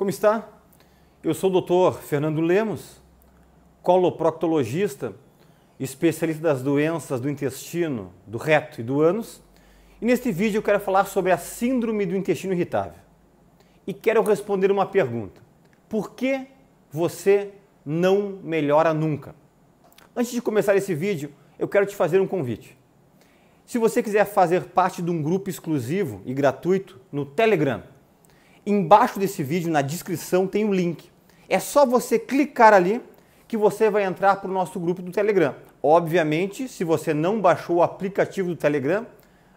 Como está? Eu sou o Dr. Fernando Lemos, coloproctologista, especialista das doenças do intestino, do reto e do ânus. E neste vídeo eu quero falar sobre a síndrome do intestino irritável. E quero responder uma pergunta: por que você não melhora nunca? Antes de começar esse vídeo, eu quero te fazer um convite. Se você quiser fazer parte de um grupo exclusivo e gratuito no Telegram, Embaixo desse vídeo, na descrição, tem o um link. É só você clicar ali que você vai entrar para o nosso grupo do Telegram. Obviamente, se você não baixou o aplicativo do Telegram,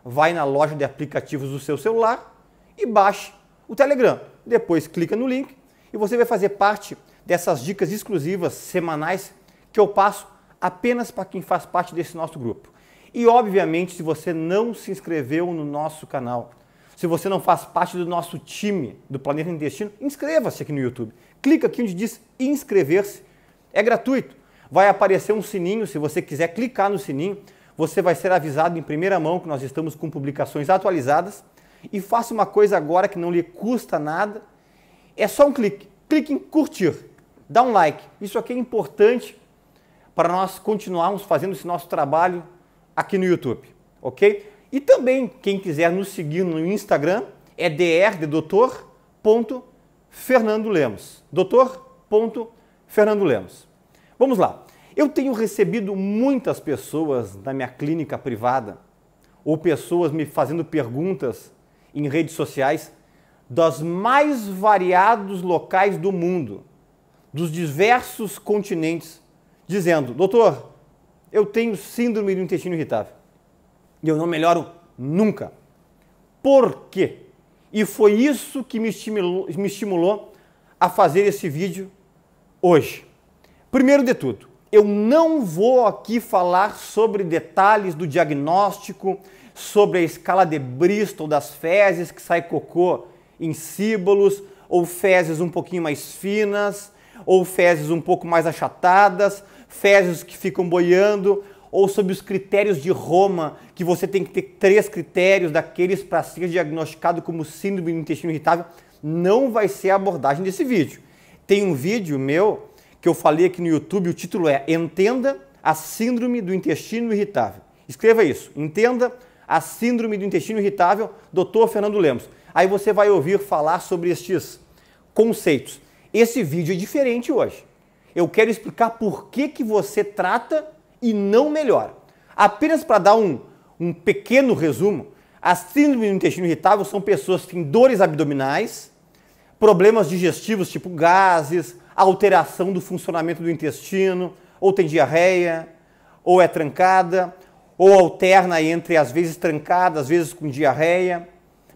vai na loja de aplicativos do seu celular e baixe o Telegram. Depois clica no link e você vai fazer parte dessas dicas exclusivas semanais que eu passo apenas para quem faz parte desse nosso grupo. E obviamente, se você não se inscreveu no nosso canal, se você não faz parte do nosso time do Planeta Intestino, inscreva-se aqui no YouTube. Clica aqui onde diz inscrever-se. É gratuito. Vai aparecer um sininho, se você quiser clicar no sininho, você vai ser avisado em primeira mão que nós estamos com publicações atualizadas. E faça uma coisa agora que não lhe custa nada. É só um clique. Clique em curtir. Dá um like. Isso aqui é importante para nós continuarmos fazendo esse nosso trabalho aqui no YouTube, ok? E também, quem quiser nos seguir no Instagram, é dr.fernandolemos. Doutor.fernandolemos. Vamos lá. Eu tenho recebido muitas pessoas na minha clínica privada ou pessoas me fazendo perguntas em redes sociais dos mais variados locais do mundo, dos diversos continentes, dizendo: Doutor, eu tenho síndrome do intestino irritável e eu não melhoro nunca. Por quê? E foi isso que me estimulou, me estimulou a fazer esse vídeo hoje. Primeiro de tudo, eu não vou aqui falar sobre detalhes do diagnóstico, sobre a escala de Bristol das fezes que sai cocô em símbolos, ou fezes um pouquinho mais finas, ou fezes um pouco mais achatadas, fezes que ficam boiando, ou sob os critérios de Roma, que você tem que ter três critérios daqueles para ser diagnosticado como síndrome do intestino irritável, não vai ser a abordagem desse vídeo. Tem um vídeo meu que eu falei aqui no YouTube, o título é Entenda a Síndrome do Intestino Irritável. Escreva isso, entenda a Síndrome do Intestino Irritável, Dr. Fernando Lemos. Aí você vai ouvir falar sobre estes conceitos. Esse vídeo é diferente hoje. Eu quero explicar por que, que você trata e não melhora. Apenas para dar um, um pequeno resumo, a síndrome do intestino irritável são pessoas que têm dores abdominais, problemas digestivos tipo gases, alteração do funcionamento do intestino, ou tem diarreia, ou é trancada, ou alterna entre às vezes trancada, às vezes com diarreia,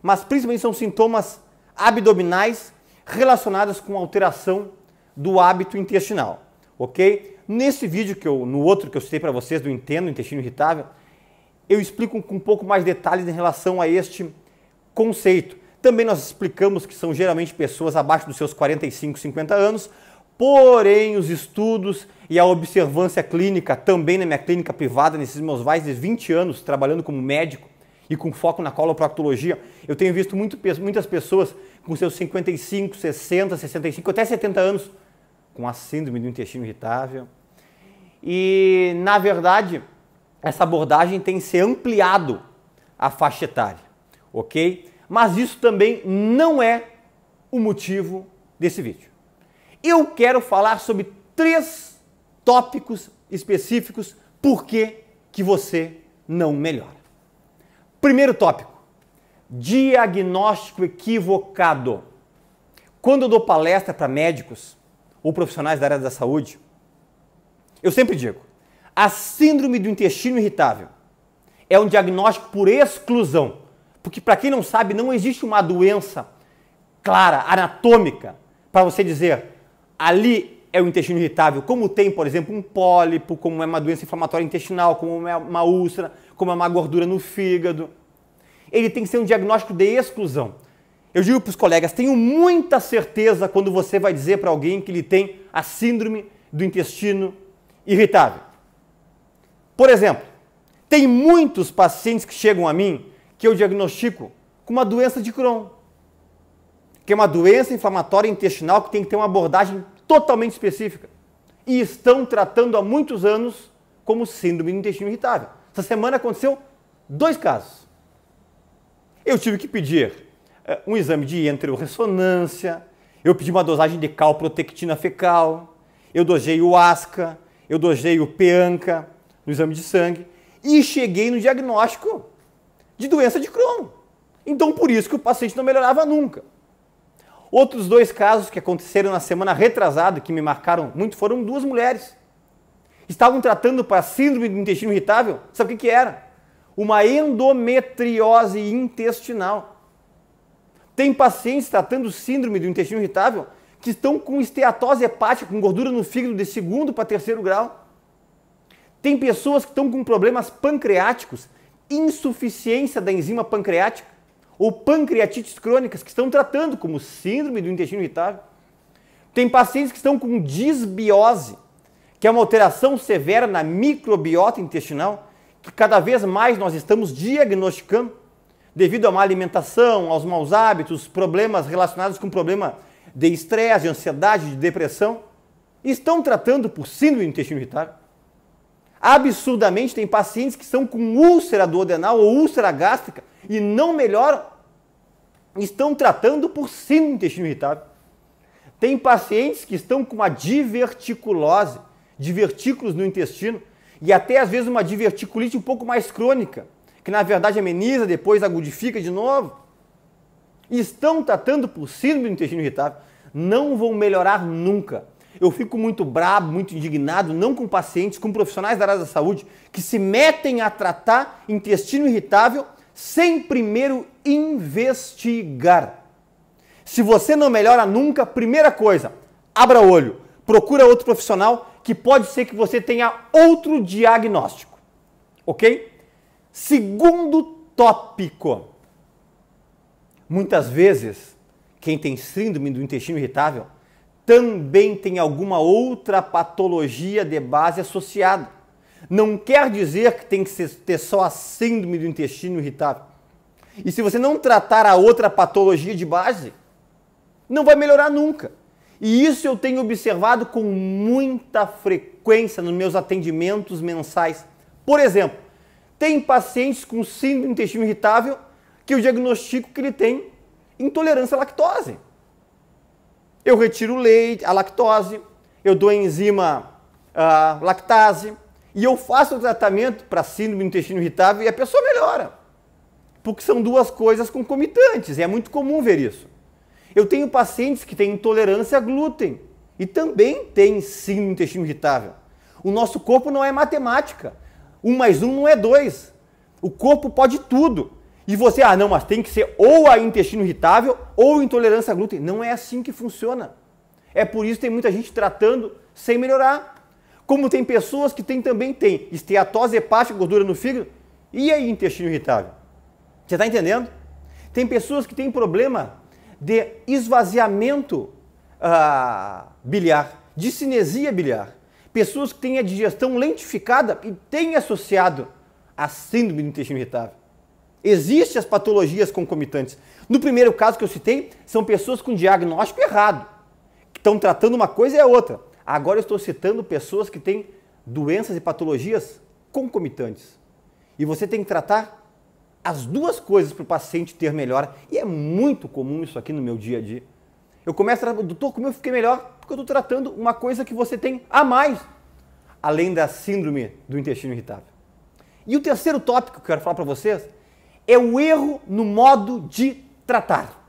mas principalmente são sintomas abdominais relacionados com alteração do hábito intestinal, ok? Nesse vídeo que eu, no outro que eu citei para vocês do Entendo Intestino Irritável, eu explico com um pouco mais detalhes em relação a este conceito. Também nós explicamos que são geralmente pessoas abaixo dos seus 45, 50 anos, porém os estudos e a observância clínica, também na minha clínica privada, nesses meus mais de 20 anos trabalhando como médico e com foco na coloproctologia, eu tenho visto muito, muitas pessoas com seus 55, 60, 65, até 70 anos com a síndrome do intestino irritável, e, na verdade, essa abordagem tem que ser ampliado a faixa etária, ok? Mas isso também não é o motivo desse vídeo. Eu quero falar sobre três tópicos específicos por que, que você não melhora. Primeiro tópico, diagnóstico equivocado. Quando eu dou palestra para médicos ou profissionais da área da saúde, eu sempre digo, a síndrome do intestino irritável é um diagnóstico por exclusão, porque para quem não sabe, não existe uma doença clara, anatômica, para você dizer ali é o intestino irritável, como tem, por exemplo, um pólipo, como é uma doença inflamatória intestinal, como é uma úlcera, como é uma gordura no fígado. Ele tem que ser um diagnóstico de exclusão. Eu digo para os colegas, tenho muita certeza quando você vai dizer para alguém que ele tem a síndrome do intestino irritável. Por exemplo, tem muitos pacientes que chegam a mim que eu diagnostico com uma doença de Crohn, que é uma doença inflamatória intestinal que tem que ter uma abordagem totalmente específica. E estão tratando há muitos anos como síndrome do intestino irritável. Essa semana aconteceu dois casos. Eu tive que pedir eh, um exame de enteroressonância, eu pedi uma dosagem de calprotectina fecal, eu dosei o ASCA, eu dosei o PEANCA no exame de sangue e cheguei no diagnóstico de doença de Crohn. Então, por isso que o paciente não melhorava nunca. Outros dois casos que aconteceram na semana retrasada, que me marcaram muito, foram duas mulheres. Estavam tratando para síndrome do intestino irritável, sabe o que, que era? Uma endometriose intestinal. Tem pacientes tratando síndrome do intestino irritável que estão com esteatose hepática, com gordura no fígado de segundo para terceiro grau. Tem pessoas que estão com problemas pancreáticos, insuficiência da enzima pancreática ou pancreatites crônicas que estão tratando como síndrome do intestino irritável. Tem pacientes que estão com disbiose, que é uma alteração severa na microbiota intestinal, que cada vez mais nós estamos diagnosticando devido a má alimentação, aos maus hábitos, problemas relacionados com problema de estresse, de ansiedade, de depressão, estão tratando por síndrome do intestino irritável. Absurdamente, tem pacientes que estão com úlcera duodenal ou úlcera gástrica e não melhoram. Estão tratando por síndrome do intestino irritável. Tem pacientes que estão com uma diverticulose, divertículos no intestino e até às vezes uma diverticulite um pouco mais crônica, que na verdade ameniza, depois agudifica de novo estão tratando por síndrome do intestino irritável, não vão melhorar nunca. Eu fico muito brabo, muito indignado, não com pacientes, com profissionais da área da saúde que se metem a tratar intestino irritável sem primeiro investigar. Se você não melhora nunca, primeira coisa, abra olho, procura outro profissional que pode ser que você tenha outro diagnóstico. OK? Segundo tópico Muitas vezes, quem tem síndrome do intestino irritável também tem alguma outra patologia de base associada. Não quer dizer que tem que ter só a síndrome do intestino irritável. E se você não tratar a outra patologia de base, não vai melhorar nunca. E isso eu tenho observado com muita frequência nos meus atendimentos mensais. Por exemplo, tem pacientes com síndrome do intestino irritável que eu diagnostico que ele tem intolerância à lactose. Eu retiro o leite, a lactose, eu dou a enzima a lactase e eu faço o tratamento para síndrome do intestino irritável e a pessoa melhora. Porque são duas coisas concomitantes, e é muito comum ver isso. Eu tenho pacientes que têm intolerância a glúten e também têm síndrome do intestino irritável. O nosso corpo não é matemática. Um mais um não é dois. O corpo pode tudo. E você, ah, não, mas tem que ser ou a intestino irritável ou intolerância a glúten. Não é assim que funciona. É por isso que tem muita gente tratando sem melhorar. Como tem pessoas que tem, também tem esteatose hepática, gordura no fígado e aí intestino irritável. Você está entendendo? Tem pessoas que têm problema de esvaziamento ah, biliar, de cinesia biliar. Pessoas que têm a digestão lentificada e têm associado a síndrome do intestino irritável. Existem as patologias concomitantes. No primeiro caso que eu citei, são pessoas com diagnóstico errado, que estão tratando uma coisa e a outra. Agora eu estou citando pessoas que têm doenças e patologias concomitantes. E você tem que tratar as duas coisas para o paciente ter melhora. E é muito comum isso aqui no meu dia a dia. Eu começo a tratar, doutor, como eu fiquei melhor? Porque eu estou tratando uma coisa que você tem a mais, além da síndrome do intestino irritável. E o terceiro tópico que eu quero falar para vocês é o erro no modo de tratar.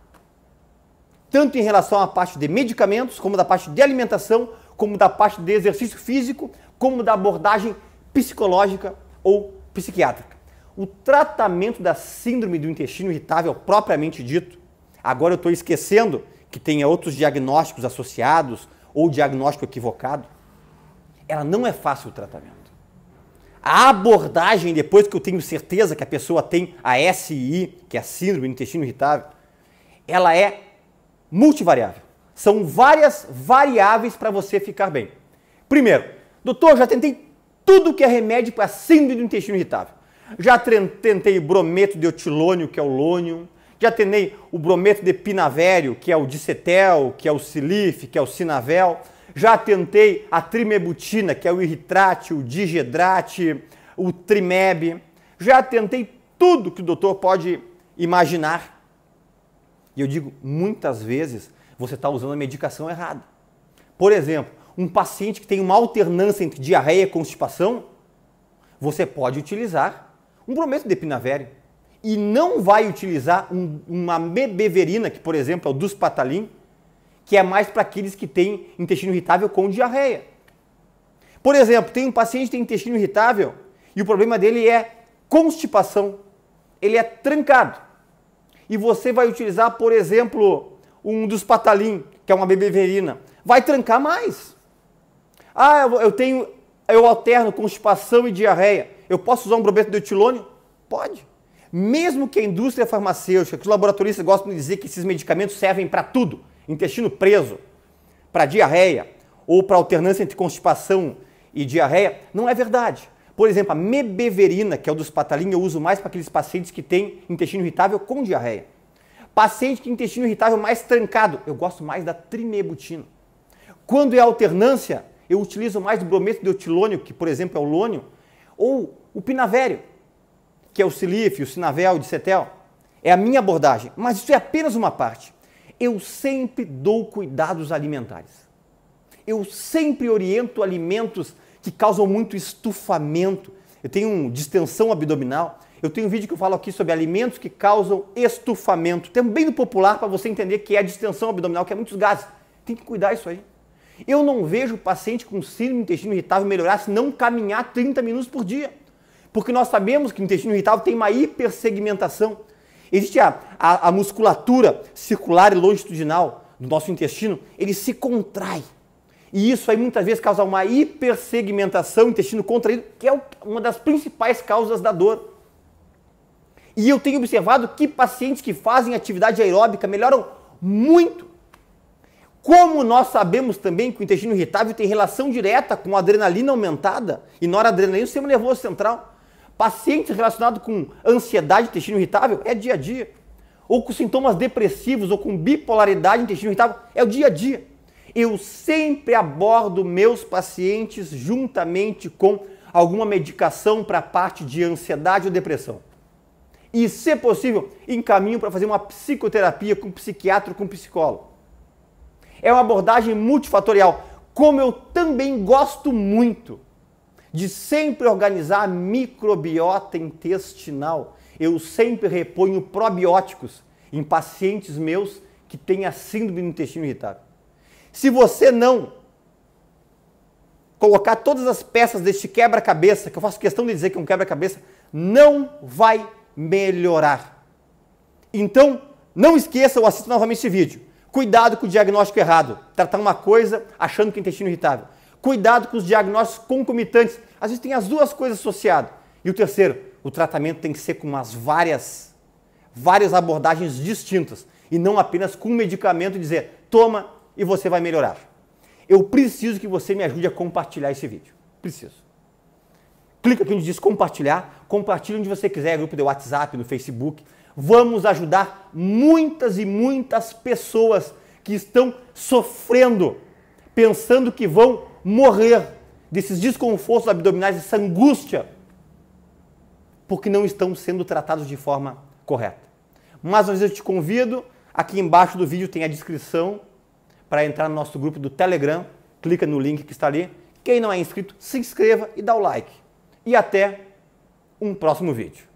Tanto em relação à parte de medicamentos, como da parte de alimentação, como da parte de exercício físico, como da abordagem psicológica ou psiquiátrica. O tratamento da síndrome do intestino irritável, propriamente dito, agora eu estou esquecendo que tenha outros diagnósticos associados ou diagnóstico equivocado, ela não é fácil o tratamento. A abordagem, depois que eu tenho certeza que a pessoa tem a SI, que é a síndrome do intestino irritável, ela é multivariável. São várias variáveis para você ficar bem. Primeiro, doutor, já tentei tudo que é remédio para síndrome do intestino irritável. Já tentei brometo de otilônio, que é o lônio. Já tentei o brometo de pinavério, que é o dicetel, que é o silife, que é o sinavel. Já tentei a trimebutina, que é o irritrate, o digedrate, o trimeb. Já tentei tudo que o doutor pode imaginar. E eu digo, muitas vezes você está usando a medicação errada. Por exemplo, um paciente que tem uma alternância entre diarreia e constipação, você pode utilizar um brometo de epinavere e não vai utilizar um, uma mebeverina, que por exemplo é o duspatalin que é mais para aqueles que têm intestino irritável com diarreia. Por exemplo, tem um paciente que tem intestino irritável e o problema dele é constipação. Ele é trancado. E você vai utilizar, por exemplo, um dos patalim, que é uma bebeverina. Vai trancar mais. Ah, eu tenho, eu alterno constipação e diarreia. Eu posso usar um brometo de etilônio? Pode. Mesmo que a indústria farmacêutica, que os laboratoristas gostam de dizer que esses medicamentos servem para tudo, intestino preso, para diarreia ou para alternância entre constipação e diarreia, não é verdade. Por exemplo, a mebeverina, que é o dos patalim, eu uso mais para aqueles pacientes que têm intestino irritável com diarreia. Paciente com intestino irritável mais trancado, eu gosto mais da trimebutina. Quando é alternância, eu utilizo mais o brometo deutilônio, que por exemplo é o lônio, ou o pinavério, que é o silife, o sinavel, o dicetel. É a minha abordagem, mas isso é apenas uma parte. Eu sempre dou cuidados alimentares. Eu sempre oriento alimentos que causam muito estufamento. Eu tenho distensão abdominal. Eu tenho um vídeo que eu falo aqui sobre alimentos que causam estufamento. Também no popular, para você entender que é a distensão abdominal, que é muitos gases. Tem que cuidar isso aí. Eu não vejo paciente com síndrome do intestino irritável melhorar se não caminhar 30 minutos por dia. Porque nós sabemos que o intestino irritável tem uma hipersegmentação. Existe a, a, a musculatura circular e longitudinal do nosso intestino, ele se contrai. E isso aí muitas vezes causa uma hipersegmentação intestino contraído, que é uma das principais causas da dor. E eu tenho observado que pacientes que fazem atividade aeróbica melhoram muito. Como nós sabemos também que o intestino irritável tem relação direta com adrenalina aumentada e noradrenalina no é sistema nervoso central. Pacientes relacionados com ansiedade, intestino irritável, é dia a dia. Ou com sintomas depressivos ou com bipolaridade, intestino irritável, é o dia a dia. Eu sempre abordo meus pacientes juntamente com alguma medicação para a parte de ansiedade ou depressão. E, se possível, encaminho para fazer uma psicoterapia com psiquiatra, com psicólogo. É uma abordagem multifatorial, como eu também gosto muito de sempre organizar a microbiota intestinal. Eu sempre reponho probióticos em pacientes meus que têm a síndrome do intestino irritável. Se você não colocar todas as peças deste quebra-cabeça, que eu faço questão de dizer que é um quebra-cabeça, não vai melhorar. Então, não esqueça ou assista novamente esse vídeo. Cuidado com o diagnóstico errado. Tratar uma coisa achando que é intestino irritável. Cuidado com os diagnósticos concomitantes. Às vezes tem as duas coisas associadas. E o terceiro, o tratamento tem que ser com umas várias, várias abordagens distintas e não apenas com um medicamento e dizer toma e você vai melhorar. Eu preciso que você me ajude a compartilhar esse vídeo. Preciso. Clica aqui onde diz compartilhar, compartilha onde você quiser, grupo de WhatsApp, no Facebook. Vamos ajudar muitas e muitas pessoas que estão sofrendo, pensando que vão morrer desses desconfortos abdominais, dessa angústia, porque não estão sendo tratados de forma correta. Mais uma vez eu te convido, aqui embaixo do vídeo tem a descrição para entrar no nosso grupo do Telegram. Clica no link que está ali. Quem não é inscrito, se inscreva e dá o like. E até um próximo vídeo.